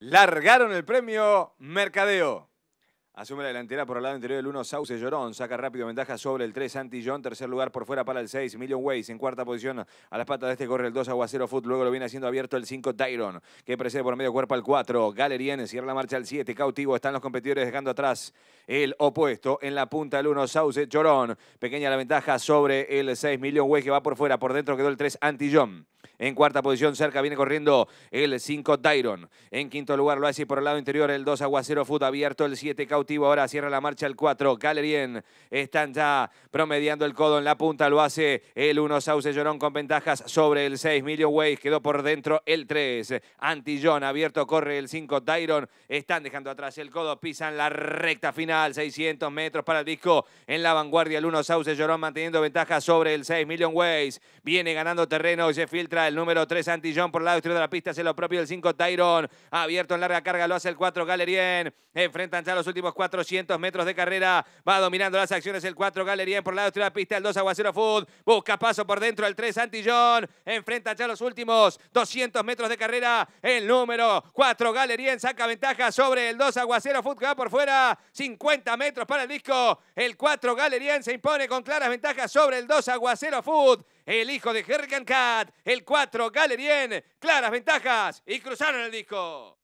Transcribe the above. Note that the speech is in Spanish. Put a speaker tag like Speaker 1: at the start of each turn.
Speaker 1: largaron el premio Mercadeo. Asume la delantera por el lado interior del 1, Sauce Llorón. Saca rápido ventaja sobre el 3, Antillón. Tercer lugar por fuera para el 6, Million Ways. En cuarta posición a las patas de este corre el 2, Aguacero Foot. Luego lo viene haciendo abierto el 5, Tyron. Que precede por medio cuerpo al 4. Galerien cierra la marcha al 7. Cautivo están los competidores dejando atrás el opuesto. En la punta el 1, Sauce Llorón. Pequeña la ventaja sobre el 6, Million Ways que va por fuera. Por dentro quedó el 3, Antillón. En cuarta posición, cerca, viene corriendo el 5, Tyron. En quinto lugar lo hace por el lado interior el 2, Aguacero Foot. Abierto el 7, Cautivo Ahora cierra la marcha el 4. Galerien están ya promediando el codo en la punta. Lo hace el 1. Sauce Llorón con ventajas sobre el 6. Million Ways quedó por dentro el 3. Antillón abierto corre el 5. Tyron están dejando atrás el codo. Pisan la recta final. 600 metros para el disco. En la vanguardia el 1. Sauce Llorón manteniendo ventajas sobre el 6. Million Ways viene ganando terreno. Y se filtra el número 3. Antillón por el lado exterior de la pista. Se lo propio el 5. Tyron abierto en larga carga. Lo hace el 4. Galerien. Enfrentan ya los últimos 400 metros de carrera. Va dominando las acciones el 4 Galerien, por lado de la pista. El 2 Aguacero Food. Busca paso por dentro el 3 Antillón. Enfrenta ya los últimos 200 metros de carrera. El número 4 Galerien, saca ventaja sobre el 2 Aguacero Food que va por fuera. 50 metros para el disco. El 4 Galerien se impone con claras ventajas sobre el 2 Aguacero Food el hijo de Hurricane Cat, el 4 Galerien, claras ventajas y cruzaron el disco.